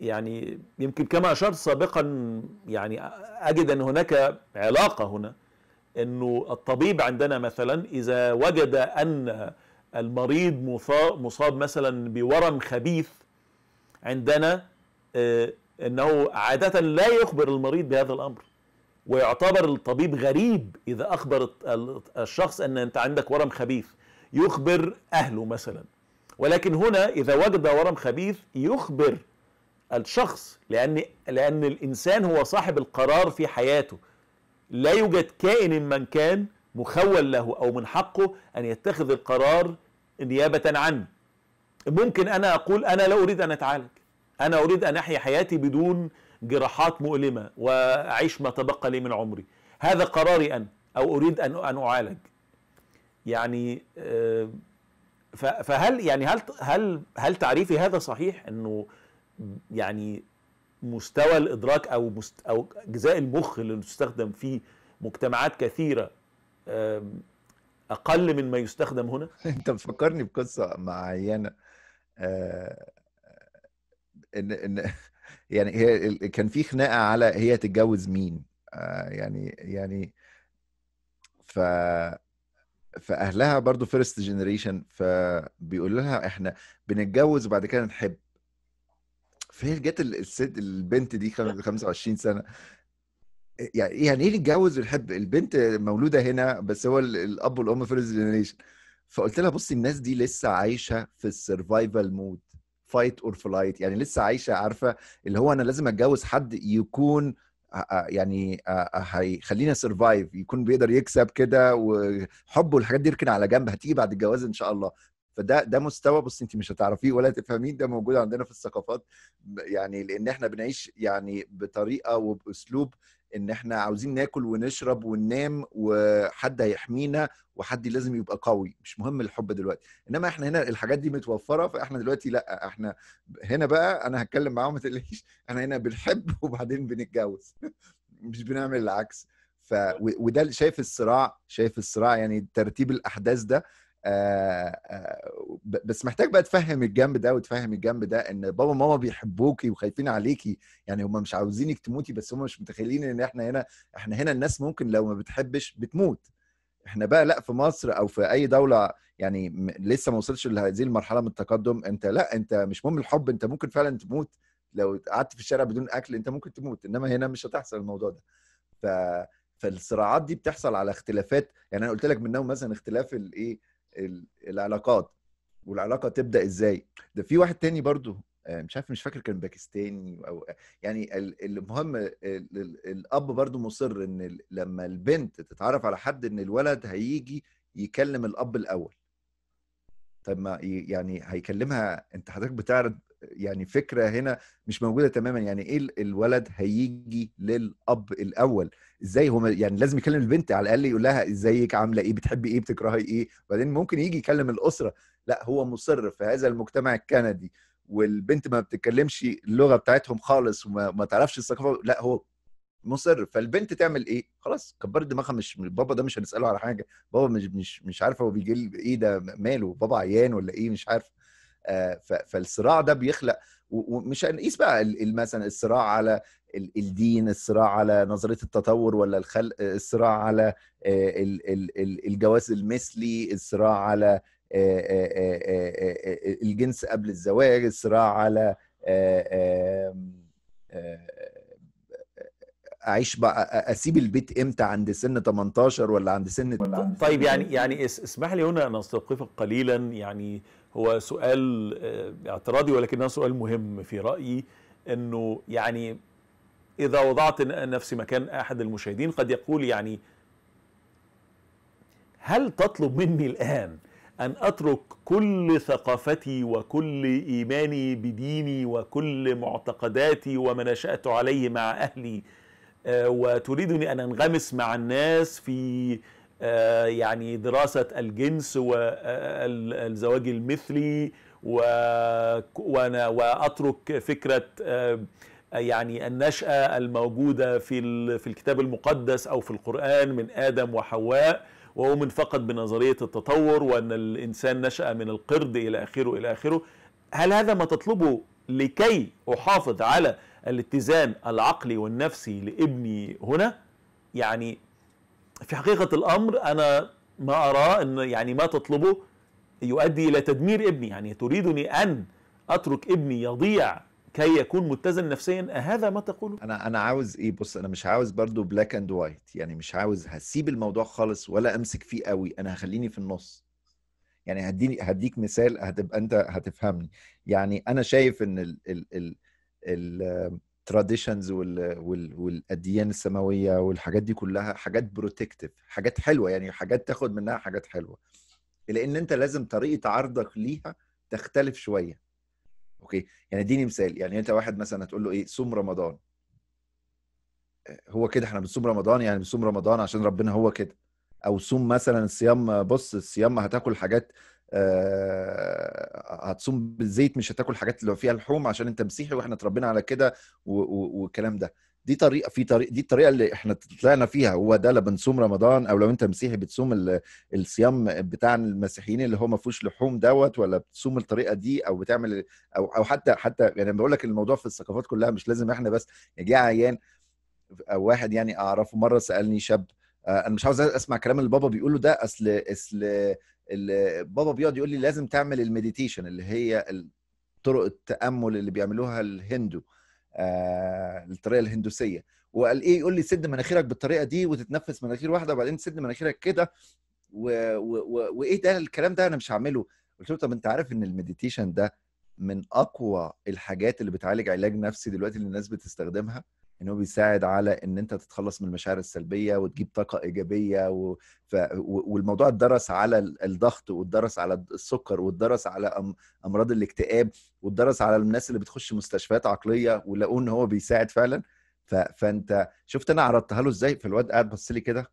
يعني يمكن كما اشرت سابقا يعني اجد ان هناك علاقه هنا انه الطبيب عندنا مثلا اذا وجد ان المريض مصاب مثلا بورم خبيث عندنا آه، انه عاده لا يخبر المريض بهذا الامر ويعتبر الطبيب غريب اذا اخبر الشخص ان انت عندك ورم خبيث يخبر اهله مثلا ولكن هنا اذا وجد ورم خبيث يخبر الشخص لان لان الانسان هو صاحب القرار في حياته لا يوجد كائن من كان مخول له أو من حقه أن يتخذ القرار نيابة عني ممكن أنا أقول أنا لا أريد أن أتعالج أنا أريد أن أحيا حياتي بدون جراحات مؤلمة وأعيش ما تبقى لي من عمري هذا قراري أنا أو أريد أن أن أعالج يعني آه، فهل يعني هل هل هل تعريفي هذا صحيح انه يعني مستوى الادراك او او جزاء المخ اللي تستخدم في مجتمعات كثيره اقل من ما يستخدم هنا انت مفكرني بقصه معينه آه، ان ان يعني هي كان في خناقه على هي تتجوز مين آه، يعني يعني ف فاهلها برضو فيرست جنريشن فبيقول لها احنا بنتجوز وبعد كده نحب فهي جت الست البنت دي 25 سنه يعني إيه، يعني ايه نتجوز ونحب البنت مولوده هنا بس هو الاب والام فيرست جنريشن فقلت لها بصي الناس دي لسه عايشه في السرفايفل مود فايت اور فلايت يعني لسه عايشه عارفه اللي هو انا لازم اتجوز حد يكون يعني هيخلينا سرفايف يكون بيقدر يكسب كده وحبه الحاجات دي يركن على جنب هتيجي بعد الجواز ان شاء الله فده ده مستوى بص انت مش هتعرفيه ولا تفهميه ده موجود عندنا في الثقافات يعني لان احنا بنعيش يعني بطريقه وباسلوب ان احنا عاوزين ناكل ونشرب وننام وحد هيحمينا وحد لازم يبقى قوي مش مهم الحب دلوقتي انما احنا هنا الحاجات دي متوفره فاحنا دلوقتي لا احنا هنا بقى انا هتكلم معاهم ما تقلقيش احنا هنا بنحب وبعدين بنتجوز مش بنعمل العكس ف وده شايف الصراع شايف الصراع يعني ترتيب الاحداث ده آه، آه، بس محتاج بقى تفهم الجنب ده وتفهم الجنب ده ان بابا وماما بيحبوكي وخايفين عليكي يعني هم مش عاوزينك تموتي بس هم مش متخيلين ان احنا هنا احنا هنا الناس ممكن لو ما بتحبش بتموت احنا بقى لا في مصر او في اي دوله يعني لسه ما وصلتش لهذه المرحله من التقدم انت لا انت مش مهم الحب انت ممكن فعلا تموت لو قعدت في الشارع بدون اكل انت ممكن تموت انما هنا مش هتحصل الموضوع ده ف فالصراعات دي بتحصل على اختلافات يعني انا قلت لك منهم مثلا اختلاف الايه العلاقات والعلاقه تبدا ازاي ده في واحد تاني برضو آه، مش عارف مش فاكر كان باكستاني او يعني المهم الاب برضو مصر ان لما البنت تتعرف على حد ان الولد هيجي يكلم الاب الاول طب ما يعني هيكلمها انت حضرتك بتعرض يعني فكره هنا مش موجوده تماما يعني ايه الولد هيجي للاب الاول ازاي هو يعني لازم يكلم البنت على الاقل يقول لها ازيك عامله ايه بتحبي ايه بتكرهي ايه وبعدين ممكن يجي يكلم الاسره لا هو مصر في هذا المجتمع الكندي والبنت ما بتتكلمش اللغه بتاعتهم خالص وما تعرفش الثقافه لا هو مصر فالبنت تعمل ايه خلاص كبرت دماغها مش بابا ده مش هنساله على حاجه بابا مش مش مش عارفه هو بيجي ايه ده ماله بابا عيان ولا ايه مش عارف آه، فالصراع ده بيخلق ومش هنقيس بقى مثلا الصراع على الدين الصراع على نظريه التطور ولا الخلق آه، الصراع على آه، الجواز المثلي الصراع على الجنس قبل الزواج الصراع على اعيش بقى اسيب البيت امتى عند سن 18 ولا عند سن ولا عند طيب يعني يعني اسمح لي هنا ان استوقفك قليلا يعني هو سؤال آه، اعتراضي ولكنه سؤال مهم في رايي انه يعني اذا وضعت نفسي مكان احد المشاهدين قد يقول يعني هل تطلب مني الان ان اترك كل ثقافتي وكل ايماني بديني وكل معتقداتي وما نشات عليه مع اهلي آه، وتريدني أن أنغمس مع الناس في آه، يعني دراسة الجنس والزواج آه، المثلي وأنا وأترك فكرة يعني النشأة الموجودة في في الكتاب المقدس أو في القرآن من آدم وحواء وأؤمن فقط بنظرية التطور وأن الإنسان نشأ من القرد إلى آخره إلى آخره هل هذا ما تطلبه لكي احافظ على الاتزان العقلي والنفسي لابني هنا يعني في حقيقه الامر انا ما اراه ان يعني ما تطلبه يؤدي الى تدمير ابني يعني تريدني ان اترك ابني يضيع كي يكون متزن نفسيا هذا ما تقوله انا انا عاوز ايه بص انا مش عاوز برضو بلاك اند وايت يعني مش عاوز هسيب الموضوع خالص ولا امسك فيه قوي انا هخليني في النص يعني هديني هديك مثال هتبقى انت هتفهمني يعني انا شايف ان التراديشنز والاديان السماويه والحاجات دي كلها حاجات بروتكتيف حاجات حلوه يعني حاجات تاخد منها حاجات حلوه لان انت لازم طريقه عرضك ليها تختلف شويه اوكي يعني اديني مثال يعني انت واحد مثلا هتقول له ايه صوم رمضان هو كده احنا بنصوم رمضان يعني بنصوم رمضان عشان ربنا هو كده او صوم مثلا الصيام بص الصيام هتاكل حاجات آه، هتصوم بالزيت مش هتاكل حاجات اللي فيها لحوم عشان انت مسيحي واحنا اتربينا على كده والكلام ده دي طريقه في طريق دي الطريقه اللي احنا طلعنا فيها هو ده لا بنصوم رمضان او لو انت مسيحي بتصوم الصيام بتاع المسيحيين اللي هو ما فيهوش لحوم دوت ولا بتصوم الطريقه دي او بتعمل او او حتى حتى يعني بقول لك الموضوع في الثقافات كلها مش لازم احنا بس يا يعني جه عيان او واحد يعني اعرفه مره سالني شاب آه، انا مش عاوز اسمع كلام البابا بيقوله ده اصل اصل بابا بيقعد يقول لي لازم تعمل المديتيشن اللي هي طرق التامل اللي بيعملوها الهندو آه الطريقه الهندوسيه وقال ايه يقول لي سد مناخيرك بالطريقه دي وتتنفس مناخير واحده وبعدين تسد مناخيرك كده و... و... و... وايه ده الكلام ده انا مش هعمله قلت له طب انت عارف ان المديتيشن ده من اقوى الحاجات اللي بتعالج علاج نفسي دلوقتي اللي الناس بتستخدمها ان هو بيساعد على ان انت تتخلص من المشاعر السلبيه وتجيب طاقه ايجابيه و... ف... والموضوع اتدرس على الضغط واتدرس على السكر واتدرس على أم... امراض الاكتئاب واتدرس على الناس اللي بتخش مستشفيات عقليه ولقوا ان هو بيساعد فعلا ف... فانت شفت انا عرضتها له ازاي فالواد قاعد بص لي كده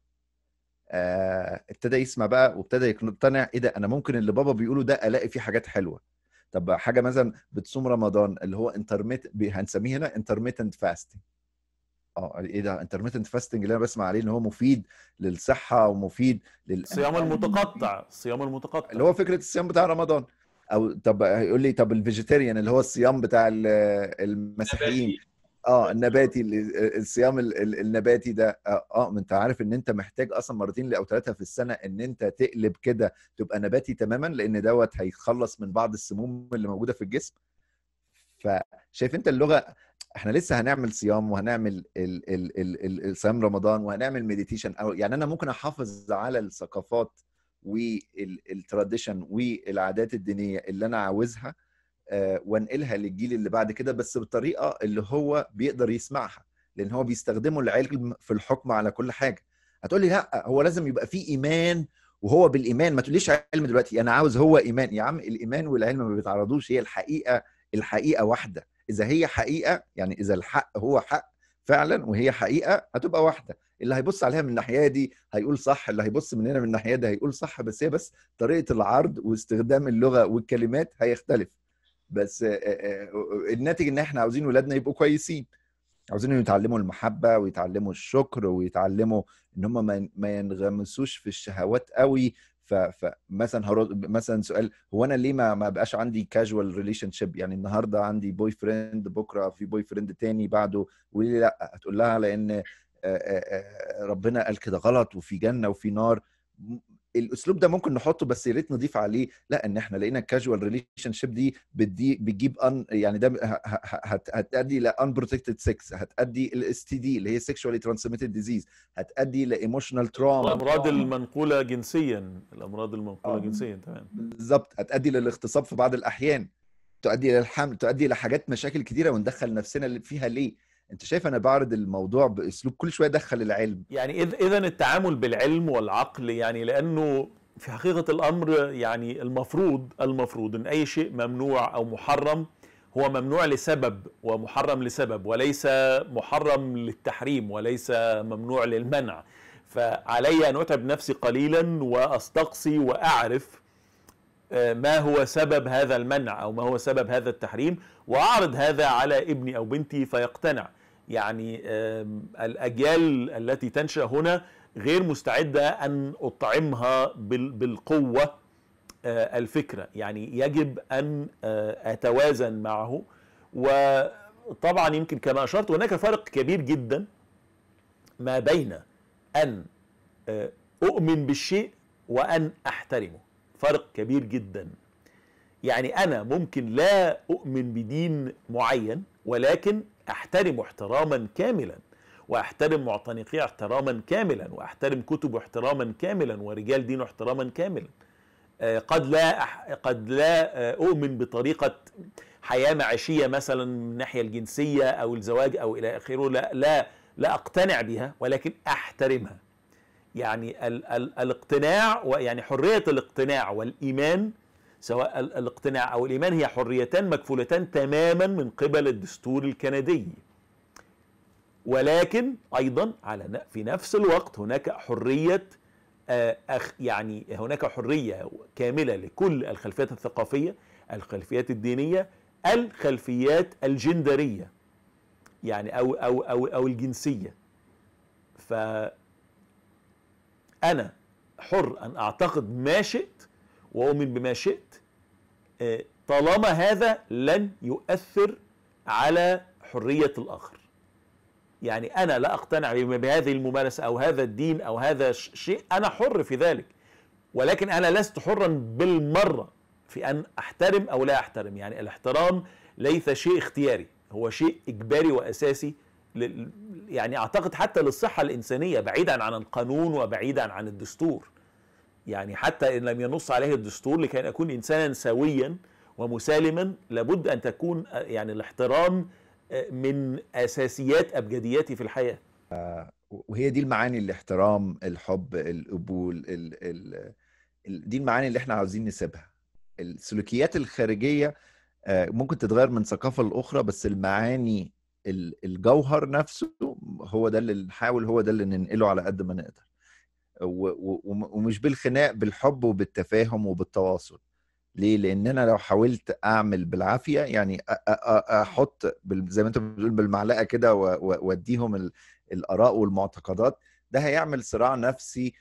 آه... ابتدى يسمع بقى وابتدى يقتنع ايه ده انا ممكن اللي بابا بيقوله ده الاقي فيه حاجات حلوه طب حاجه مثلا بتصوم رمضان اللي هو انترميت هنسميه هنا انترميتنت فاستنج اه ايه ده انترميتنت فاستنج اللي انا بسمع عليه ان هو مفيد للصحه ومفيد لل المتقطع الصيام المتقطع اللي هو فكره الصيام بتاع رمضان او طب هيقول لي طب الفيجيتيريان اللي هو الصيام بتاع المسيحيين اه النباتي الصيام النباتي ده آه،, اه ما انت عارف ان انت محتاج اصلا مرتين او ثلاثه في السنه ان انت تقلب كده تبقى نباتي تماما لان دوت هيخلص من بعض السموم اللي موجوده في الجسم فشايف انت اللغه احنا لسه هنعمل صيام وهنعمل ال ال ال ال ال صيام رمضان وهنعمل مديتيشن يعني انا ممكن احافظ على الثقافات والتراديشن والعادات الدينيه اللي انا عاوزها آه، وانقلها للجيل اللي بعد كده بس بالطريقه اللي هو بيقدر يسمعها لان هو بيستخدموا العلم في الحكم على كل حاجه هتقول لي لا هو لازم يبقى فيه ايمان وهو بالايمان ما تقوليش علم دلوقتي انا عاوز هو ايمان يا عم الايمان والعلم ما بيتعرضوش هي الحقيقه الحقيقه واحده اذا هي حقيقه يعني اذا الحق هو حق فعلا وهي حقيقه هتبقى واحده اللي هيبص عليها من الناحيه دي هيقول صح اللي هيبص من هنا من الناحيه دي هيقول صح بس هي بس طريقه العرض واستخدام اللغه والكلمات هيختلف بس آه، آه، آه، الناتج ان احنا عاوزين ولادنا يبقوا كويسين عاوزينهم يتعلموا المحبه ويتعلموا الشكر ويتعلموا ان هم ما ينغمسوش في الشهوات قوي فمثلا هرد مثلا سؤال هو انا ليه ما, ما بقاش عندي كاجوال ريليشن شيب يعني النهارده عندي بوي فريند بكره في بوي فريند تاني بعده وليه لا هتقول لها لان ربنا قال كده غلط وفي جنه وفي نار الاسلوب ده ممكن نحطه بس يا ريت نضيف عليه لا ان احنا لقينا الكاجوال ريليشن شيب دي بتدي بتجيب ان يعني ده هتؤدي لان بروتكتد سكس هتؤدي الاس تي دي اللي هي سيكشوالي ترانسميتد ديزيز هتؤدي لايموشنال تراما الامراض المنقوله جنسيا الامراض المنقوله آه. جنسيا تمام بالظبط هتؤدي للاغتصاب في بعض الاحيان تؤدي للحمل تؤدي لحاجات مشاكل كتيره وندخل نفسنا فيها ليه انت شايف انا بعرض الموضوع باسلوب كل شويه دخل العلم يعني اذا التعامل بالعلم والعقل يعني لانه في حقيقه الامر يعني المفروض المفروض ان اي شيء ممنوع او محرم هو ممنوع لسبب ومحرم لسبب وليس محرم للتحريم وليس ممنوع للمنع فعلي ان اتعب نفسي قليلا واستقصي واعرف آه، ما هو سبب هذا المنع او ما هو سبب هذا التحريم واعرض هذا على ابني او بنتي فيقتنع يعني الأجيال التي تنشأ هنا غير مستعدة أن أطعمها بالقوة آه، الفكرة يعني يجب أن آه، أتوازن معه وطبعا يمكن كما أشرت هناك فرق كبير جدا ما بين أن آه، أؤمن بالشيء وأن أحترمه فرق كبير جدا يعني أنا ممكن لا أؤمن بدين معين ولكن احترمه احتراما كاملا واحترم معتنقيه احتراما كاملا واحترم كتبه احتراما كاملا ورجال دينه احتراما كاملا آه، قد لا قد لا آه، اؤمن بطريقه حياه معيشيه مثلا من الناحيه الجنسيه او الزواج او الى اخره لا لا لا اقتنع بها ولكن احترمها يعني ال ال الاقتناع ويعني حريه الاقتناع والايمان سواء الاقتناع أو الإيمان هي حريتان مكفولتان تماما من قبل الدستور الكندي ولكن أيضا على في نفس الوقت هناك حرية آه، أخ يعني هناك حرية كاملة لكل الخلفيات الثقافية الخلفيات الدينية الخلفيات الجندرية يعني أو, أو, أو, أو الجنسية ف انا حر أن أعتقد ما شئت واؤمن بما شئت آه، طالما هذا لن يؤثر على حريه الاخر يعني انا لا اقتنع بهذه الممارسه او هذا الدين او هذا الشيء انا حر في ذلك ولكن انا لست حرا بالمره في ان احترم او لا احترم يعني الاحترام ليس شيء اختياري هو شيء اجباري واساسي يعني اعتقد حتى للصحه الانسانيه بعيدا عن القانون وبعيدا عن الدستور يعني حتى إن لم ينص عليه الدستور لكي أكون إنسانا سويا ومسالما لابد أن تكون يعني الاحترام آه، من أساسيات أبجدياتي في الحياة آه، وهي دي المعاني الاحترام الحب القبول دي المعاني اللي احنا عاوزين نسيبها السلوكيات الخارجية آه، ممكن تتغير من ثقافة لأخرى بس المعاني الجوهر نفسه هو ده اللي نحاول هو ده اللي ننقله على قد ما نقدر ومش بالخناق بالحب وبالتفاهم وبالتواصل ليه لان انا لو حاولت اعمل بالعافيه يعني احط زي ما انت بتقول بالمعلقه كده واديهم الاراء والمعتقدات ده هيعمل صراع نفسي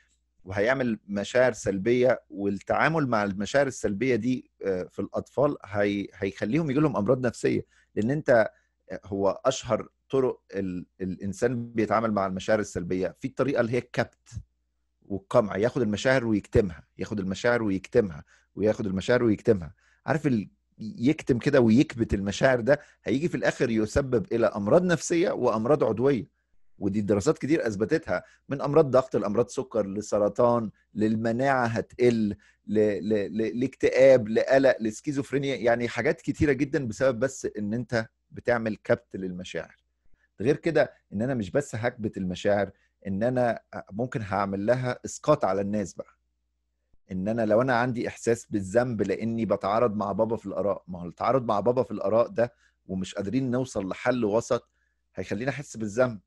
وهيعمل مشاعر سلبيه والتعامل مع المشاعر السلبيه دي آه، في الاطفال هي هيخليهم يجي لهم امراض نفسيه لان انت آه، هو اشهر طرق الانسان بيتعامل مع المشاعر السلبيه في الطريقه اللي هي الكبت والقمع ياخد المشاعر ويكتمها ياخد المشاعر ويكتمها وياخد المشاعر ويكتمها عارف ال... يكتم كده ويكبت المشاعر ده هيجي في الاخر يسبب الى امراض نفسيه وامراض عضويه ودي دراسات كتير اثبتتها من امراض ضغط لامراض سكر لسرطان للمناعه هتقل لاكتئاب لقلق لسكيزوفرينيا يعني حاجات كتيره جدا بسبب بس ان انت بتعمل كبت للمشاعر غير كده ان انا مش بس هكبت المشاعر ان انا ممكن هعمل لها اسقاط على الناس بقى ان انا لو انا عندي احساس بالذنب لاني بتعارض مع بابا في الاراء ما هو التعارض مع بابا في الاراء ده ومش قادرين نوصل لحل وسط هيخليني احس بالذنب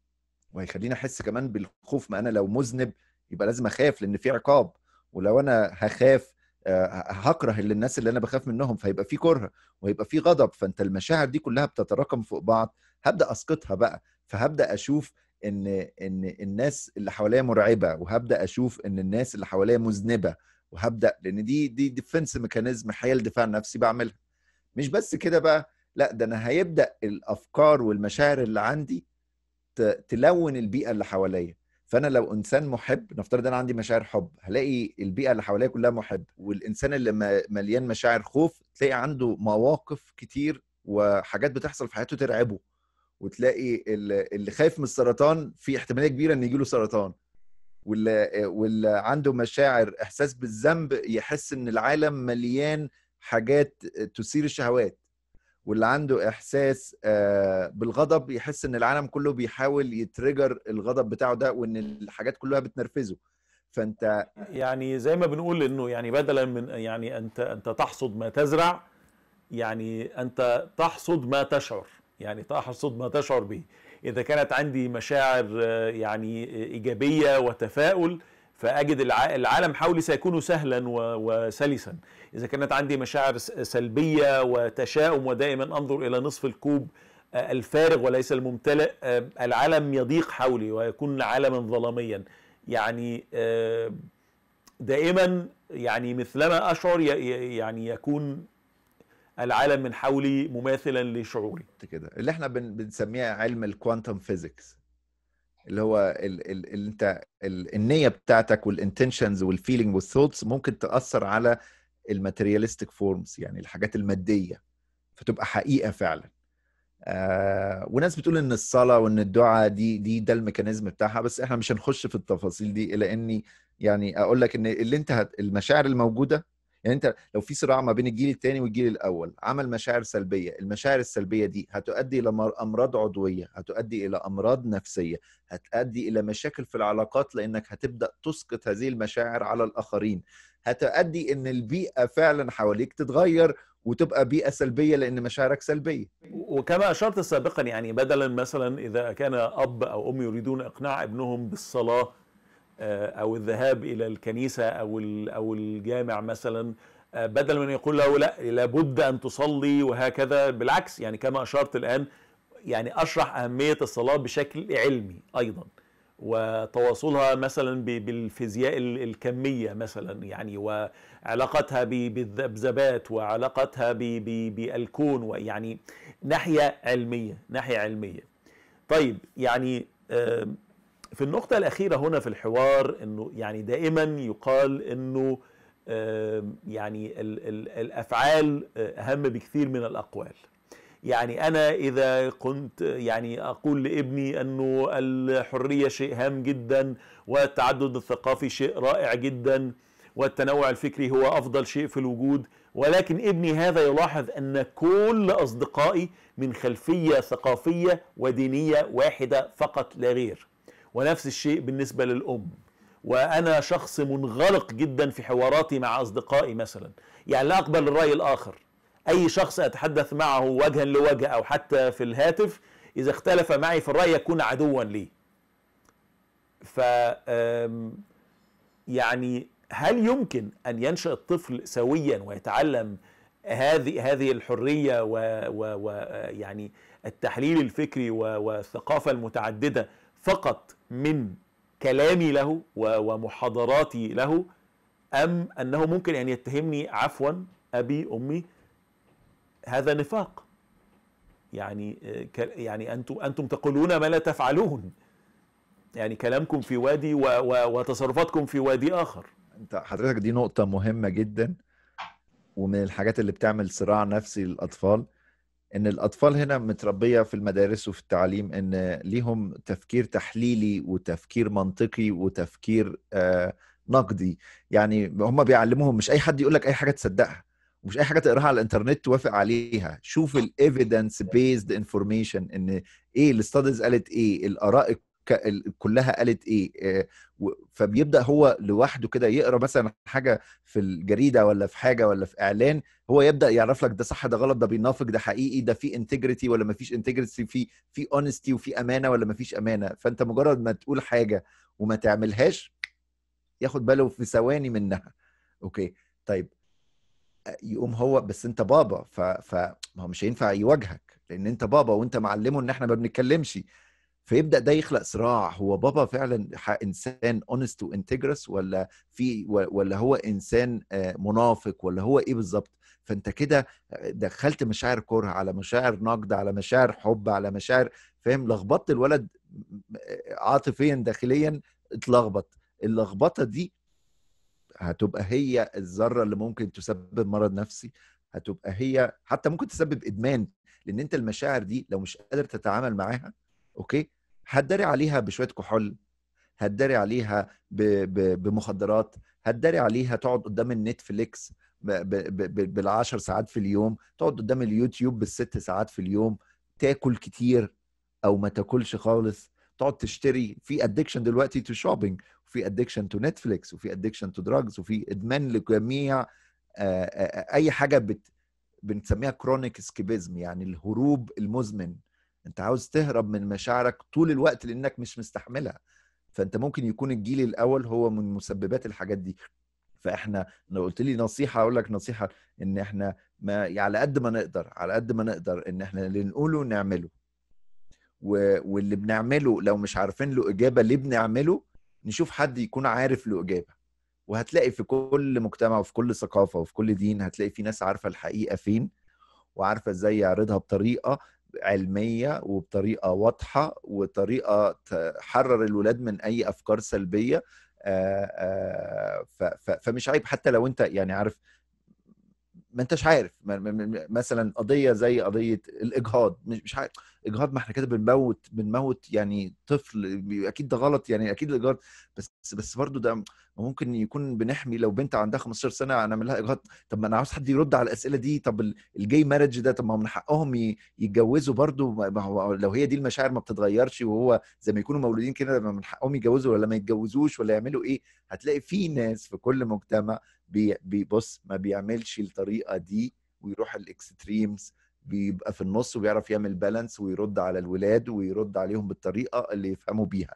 وهيخليني احس كمان بالخوف ما انا لو مذنب يبقى لازم اخاف لان في عقاب ولو انا هخاف آه، هكره اللي الناس اللي انا بخاف منهم فهيبقى في كره وهيبقى في غضب فانت المشاعر دي كلها بتتراكم فوق بعض هبدا اسقطها بقى فهبدا اشوف ان ان الناس اللي حواليا مرعبه وهبدا اشوف ان الناس اللي حواليا مذنبه وهبدا لان دي دي ديفنس ميكانيزم حيل دفاع نفسي بعملها مش بس كده بقى لا ده انا هيبدا الافكار والمشاعر اللي عندي تلون البيئه اللي حواليا فانا لو انسان محب نفترض انا عندي مشاعر حب هلاقي البيئه اللي حواليا كلها محب والانسان اللي مليان مشاعر خوف تلاقي عنده مواقف كتير وحاجات بتحصل في حياته ترعبه وتلاقي اللي خايف من السرطان في احتماليه كبيره ان يجيله سرطان واللي, واللي عنده مشاعر احساس بالذنب يحس ان العالم مليان حاجات تثير الشهوات واللي عنده احساس آه، بالغضب يحس ان العالم كله بيحاول يترجر الغضب بتاعه ده وان الحاجات كلها بتنرفزه فانت يعني زي ما بنقول انه يعني بدلا من يعني انت انت تحصد ما تزرع يعني انت تحصد ما تشعر يعني طاح ما تشعر به إذا كانت عندي مشاعر آه، يعني آه، إيجابية وتفاؤل فأجد العالم حولي سيكون سهلا وسلسا إذا كانت عندي مشاعر سلبية وتشاؤم ودائما أنظر إلى نصف الكوب آه، الفارغ وليس الممتلئ العالم يضيق حولي ويكون عالما ظلاميا يعني دائما يعني مثلما أشعر يعني يكون العالم من حولي مماثلا لشعوري كده اللي احنا بن بنسميه علم الكوانتم فيزيكس اللي هو ال ال ال انت ال النيه بتاعتك والانتنشنز والفيلينج والثوتس ممكن تاثر على الماتيرياليستيك فورمز يعني الحاجات الماديه فتبقى حقيقه فعلا آه وناس بتقول ان الصلاه وان الدعاء دي دي ده الميكانيزم بتاعها بس احنا مش هنخش في التفاصيل دي الا اني يعني اقول لك ان اللي انت المشاعر الموجوده يعني انت لو في صراع ما بين الجيل الثاني والجيل الاول عمل مشاعر سلبيه المشاعر السلبيه دي هتؤدي الى امراض عضويه هتؤدي الى امراض نفسيه هتؤدي الى مشاكل في العلاقات لانك هتبدا تسقط هذه المشاعر على الاخرين هتؤدي ان البيئه فعلا حواليك تتغير وتبقى بيئه سلبيه لان مشاعرك سلبيه وكما اشرت سابقا يعني بدلا مثلا اذا كان اب او ام يريدون اقناع ابنهم بالصلاه آه، او الذهاب الى الكنيسه او او الجامع مثلا آه، بدل من يقول له لا لابد ان تصلي وهكذا بالعكس يعني كما اشرت الان يعني اشرح اهميه الصلاه بشكل علمي ايضا وتواصلها مثلا بالفيزياء الكميه مثلا يعني وعلاقتها بالذبذبات وعلاقتها بالكون ويعني ناحيه علميه ناحيه علميه طيب يعني في النقطة الأخيرة هنا في الحوار أنه يعني دائما يقال أنه يعني ال ال الأفعال آه، أهم بكثير من الأقوال يعني أنا إذا كنت يعني أقول لابني أنه الحرية شيء هام جدا والتعدد الثقافي شيء رائع جدا والتنوع الفكري هو أفضل شيء في الوجود ولكن ابني هذا يلاحظ أن كل أصدقائي من خلفية ثقافية ودينية واحدة فقط لا غير ونفس الشيء بالنسبة للأم وأنا شخص منغلق جدا في حواراتي مع أصدقائي مثلا يعني لا أقبل الرأي الآخر أي شخص أتحدث معه وجها لوجه أو حتى في الهاتف إذا اختلف معي في الرأي يكون عدوا لي ف يعني هل يمكن أن ينشأ الطفل سويا ويتعلم هذه هذه الحريه ويعني التحليل الفكري والثقافه المتعدده فقط من كلامي له ومحاضراتي له أم أنه ممكن أن يتهمني عفوا أبي أمي هذا نفاق يعني آه، يعني أنتم أنتم تقولون ما لا تفعلون يعني كلامكم في وادي وتصرفاتكم في وادي آخر أنت حضرتك دي نقطة مهمة جدا ومن الحاجات اللي بتعمل صراع نفسي للأطفال ان الاطفال هنا متربيه في المدارس وفي التعليم ان ليهم تفكير تحليلي وتفكير منطقي وتفكير آه، نقدي يعني هم بيعلموهم مش اي حد يقول لك اي حاجه تصدقها ومش اي حاجه تقراها على الانترنت توافق عليها شوف الايفيدنس بيزد انفورميشن ان ايه الاستاديز قالت ايه الاراء كلها قالت ايه آه، فبيبدا هو لوحده كده يقرا مثلا حاجه في الجريده ولا في حاجه ولا في اعلان هو يبدا يعرف لك ده صح ده غلط ده بينافق ده حقيقي ده في انتجريتي ولا ما فيش انتجريتي في في اونستي وفي امانه ولا ما فيش امانه فانت مجرد ما تقول حاجه وما تعملهاش ياخد باله في ثواني منها اوكي طيب آه، يقوم هو بس انت بابا ف, ف... ما هو مش هينفع يواجهك لان انت بابا وانت معلمه ان احنا ما بنتكلمش فيبدا ده يخلق صراع هو بابا فعلا انسان اونست وانتجرس ولا في ولا هو انسان آه، منافق ولا هو ايه بالظبط فانت كده آه، دخلت مشاعر كره على مشاعر نقد على مشاعر حب على مشاعر فاهم لخبطت الولد آه، عاطفيا داخليا اتلخبط اللخبطه دي هتبقى هي الذره اللي ممكن تسبب مرض نفسي هتبقى هي حتى ممكن تسبب ادمان لان انت المشاعر دي لو مش قادر تتعامل معاها اوكي هتداري عليها بشويه كحول هتداري عليها ب... ب... بمخدرات هتداري عليها تقعد قدام النتفليكس ب... ب... بالعشر ساعات في اليوم تقعد قدام اليوتيوب بالست ساعات في اليوم تاكل كتير او ما تاكلش خالص تقعد تشتري في ادكشن دلوقتي تو شوبينج وفي ادكشن تو نتفليكس وفي ادكشن تو دراجز وفي ادمان لجميع آه، آه، آه، اي حاجه بت... بنسميها كرونيك سكيبيزم يعني الهروب المزمن انت عاوز تهرب من مشاعرك طول الوقت لانك مش مستحملها فانت ممكن يكون الجيل الاول هو من مسببات الحاجات دي فاحنا لو قلت لي نصيحه اقول لك نصيحه ان احنا ما على قد ما نقدر على قد ما نقدر ان احنا اللي نقوله نعمله و... واللي بنعمله لو مش عارفين له اجابه ليه بنعمله نشوف حد يكون عارف له اجابه وهتلاقي في كل مجتمع وفي كل ثقافه وفي كل دين هتلاقي في ناس عارفه الحقيقه فين وعارفه ازاي يعرضها بطريقه علميه وبطريقه واضحه وطريقه تحرر الولاد من اي افكار سلبيه فمش عيب حتى لو انت يعني عارف ما انتش عارف مثلا قضيه زي قضيه الاجهاض مش عارف اجهاض ما احنا كده بنموت بنموت يعني طفل اكيد ده غلط يعني اكيد الاجهاض بس بس برضه ده ممكن يكون بنحمي لو بنت عندها 15 سنه هنعمل لها اجهاض طب ما انا عاوز حد يرد على الاسئله دي طب الجي مارج ده طب ما هو من حقهم يتجوزوا برضه لو هي دي المشاعر ما بتتغيرش وهو زي ما يكونوا مولودين كده من حقهم يتجوزوا ولا ما يتجوزوش ولا يعملوا ايه هتلاقي في ناس في كل مجتمع بيبص ما بيعملش الطريقه دي ويروح الاكستريمز بيبقى في النص وبيعرف يعمل بالانس ويرد على الولاد ويرد عليهم بالطريقه اللي يفهموا بيها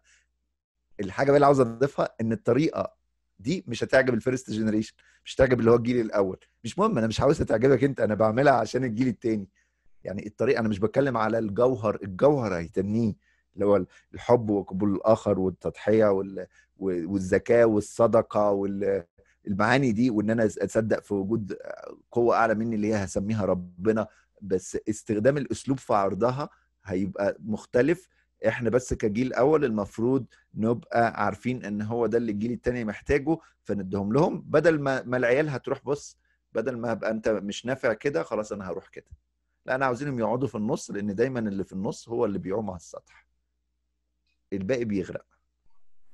الحاجه بقى اللي عاوز اضيفها ان الطريقه دي مش هتعجب الفيرست جنريشن مش هتعجب اللي هو الجيل الاول مش مهم انا مش عاوزها تعجبك انت انا بعملها عشان الجيل التاني يعني الطريقه انا مش بتكلم على الجوهر الجوهر هيتنيه اللي هو الحب وقبول الاخر والتضحيه والذكاء والصدقه وال المعاني دي وان انا اصدق في وجود قوه اعلى مني اللي هي هسميها ربنا بس استخدام الاسلوب في عرضها هيبقى مختلف احنا بس كجيل اول المفروض نبقى عارفين ان هو ده اللي الجيل التاني محتاجه فندهم لهم بدل ما, ما العيال هتروح بص بدل ما هبقى انت مش نافع كده خلاص انا هروح كده لا انا عاوزينهم يقعدوا في النص لان دايما اللي في النص هو اللي بيعوم على السطح الباقي بيغرق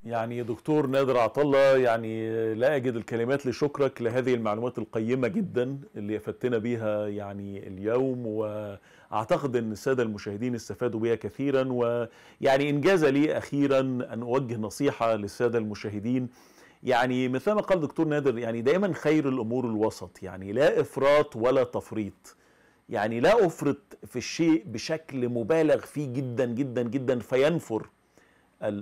يعني دكتور نادر عطلة يعني لا أجد الكلمات لشكرك لهذه المعلومات القيمة جدا اللي أفدتنا بيها يعني اليوم وأعتقد أن السادة المشاهدين استفادوا بها كثيرا ويعني إنجاز لي أخيرا أن أوجه نصيحة للسادة المشاهدين يعني مثل ما قال دكتور نادر يعني دائما خير الأمور الوسط يعني لا إفراط ولا تفريط يعني لا أفرط في الشيء بشكل مبالغ فيه جدا جدا جدا فينفر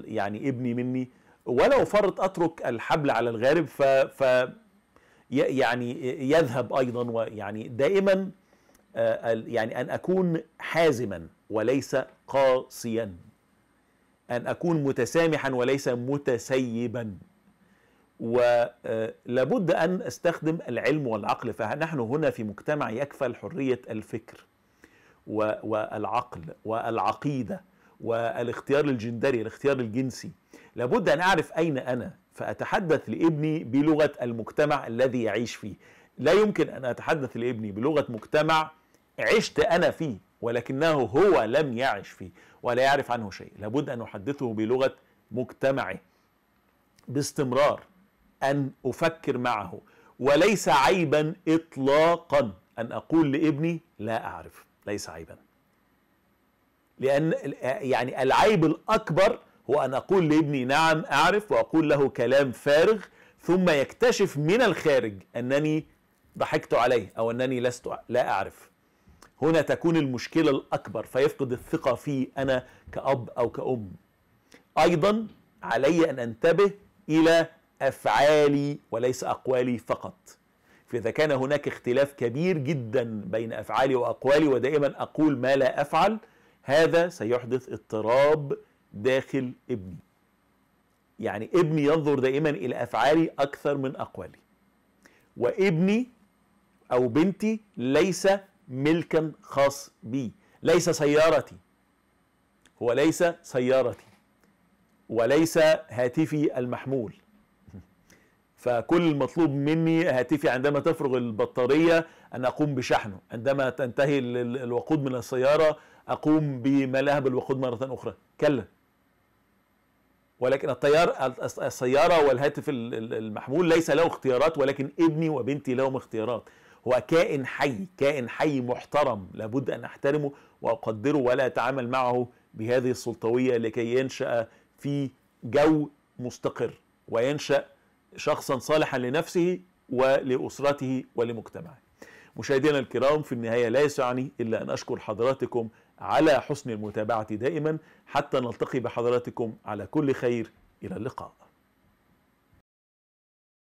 يعني ابني مني ولا افرط اترك الحبل على الغارب ف, ف يعني يذهب ايضا ويعني دائما آه، يعني ان اكون حازما وليس قاسيا ان اكون متسامحا وليس متسيبا ولابد آه، ان استخدم العلم والعقل فنحن هنا في مجتمع يكفل حريه الفكر والعقل والعقيده والاختيار الجندري الاختيار الجنسي لابد أن أعرف أين أنا فأتحدث لابني بلغة المجتمع الذي يعيش فيه لا يمكن أن أتحدث لابني بلغة مجتمع عشت أنا فيه ولكنه هو لم يعش فيه ولا يعرف عنه شيء لابد أن أحدثه بلغة مجتمعه باستمرار أن أفكر معه وليس عيبا إطلاقا أن أقول لابني لا أعرف ليس عيبا لأن يعني العيب الأكبر هو أن أقول لابني نعم أعرف وأقول له كلام فارغ ثم يكتشف من الخارج أنني ضحكت عليه أو أنني لست لا أعرف هنا تكون المشكلة الأكبر فيفقد الثقة في أنا كأب أو كأم أيضا علي أن أنتبه إلى أفعالي وليس أقوالي فقط فإذا كان هناك اختلاف كبير جدا بين أفعالي وأقوالي ودائما أقول ما لا أفعل هذا سيحدث اضطراب داخل ابني يعني ابني ينظر دائما الى افعالي اكثر من اقوالي وابني او بنتي ليس ملكا خاص بي ليس سيارتي هو ليس سيارتي وليس هاتفي المحمول فكل المطلوب مني هاتفي عندما تفرغ البطارية أن أقوم بشحنه عندما تنتهي الوقود من السيارة اقوم بما لا مره اخرى كلا ولكن الطيار السياره والهاتف المحمول ليس له اختيارات ولكن ابني وبنتي لهم اختيارات هو كائن حي كائن حي محترم لابد ان احترمه واقدره ولا اتعامل معه بهذه السلطويه لكي ينشا في جو مستقر وينشا شخصا صالحا لنفسه ولاسرته ولمجتمعه مشاهدينا الكرام في النهايه لا يسعني الا ان اشكر حضراتكم على حسن المتابعة دائما حتى نلتقي بحضراتكم على كل خير إلى اللقاء